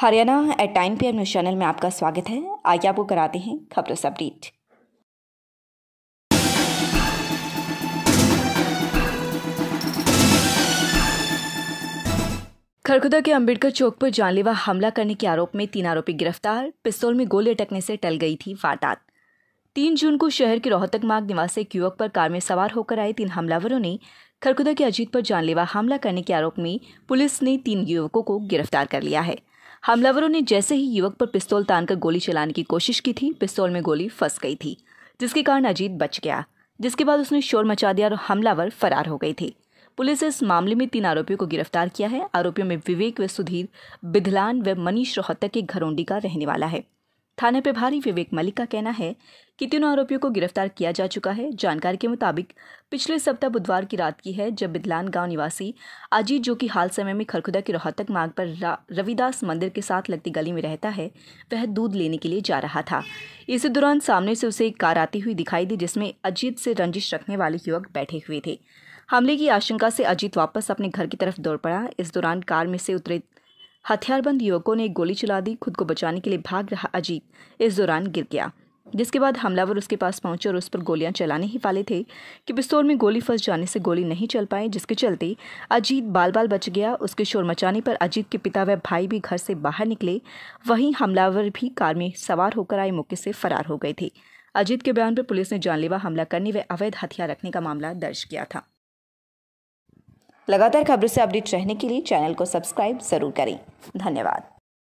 Haryana eight time P news channel में आपका स्वागत है आइए आपको कराते हैं खबरों से अपडेट खरखुदा के अंबेडकर चौक पर जानलेवा हमला करने के आरोप में तीन आरोपी गिरफ्तार पिस्तौल में गोली अटकने से टल गई थी वारदात तीन जून को शहर के रोहतक मार्ग निवासी एक युवक पर कार में सवार होकर आए तीन हमलावरों ने खरखुदा के अजीत पर जानलेवा हमला करने के आरोप में पुलिस ने तीन युवकों को गिरफ्तार कर लिया है हमलावरों ने जैसे ही युवक पर पिस्तौल तानकर गोली चलाने की कोशिश की थी पिस्तौल में गोली फंस गई थी जिसके कारण अजीत बच गया जिसके बाद उसने शोर मचा दिया और हमलावर फरार हो गई थी पुलिस इस मामले में तीन आरोपियों को गिरफ्तार किया है आरोपियों में विवेक व सुधीर बिधलान व मनीष रोहतक के घरोंडी का रहने वाला है थाने प्रभारी विवेक मलिक का कहना है कि तीनों आरोपियों को गिरफ्तार किया जा चुका है जानकारी के मुताबिक पिछले सप्ताह बुधवार की रात की है जब बिदलान गांव निवासी अजीत जो कि हाल समय में खरखुदा के रोहतक मार्ग पर रविदास मंदिर के साथ लगती गली में रहता है वह दूध लेने के लिए जा रहा था इसी दौरान सामने से उसे एक कार आती हुई दिखाई दी जिसमें अजीत से रंजिश रखने वाले युवक बैठे हुए थे हमले की आशंका से अजीत वापस अपने घर की तरफ दौड़ पड़ा इस दौरान कार में से उतरे हथियारबंद युवकों ने गोली चला दी खुद को बचाने के लिए भाग रहा अजीत इस दौरान गिर गया जिसके बाद हमलावर उसके पास पहुंचे और उस पर गोलियां चलाने ही वाले थे कि पिस्तौल में गोली फंस जाने से गोली नहीं चल पाई जिसके चलते अजीत बाल बाल बच गया उसके शोर मचाने पर अजीत के पिता व भाई भी घर से बाहर निकले वहीं हमलावर भी कार में सवार होकर आए मौके से फरार हो गए थे अजीत के बयान पर पुलिस ने जानलेवा हमला करने व अवैध हथियार रखने का मामला दर्ज किया था लगातार खबरों से अपडेट रहने के लिए चैनल को सब्सक्राइब जरूर करें धन्यवाद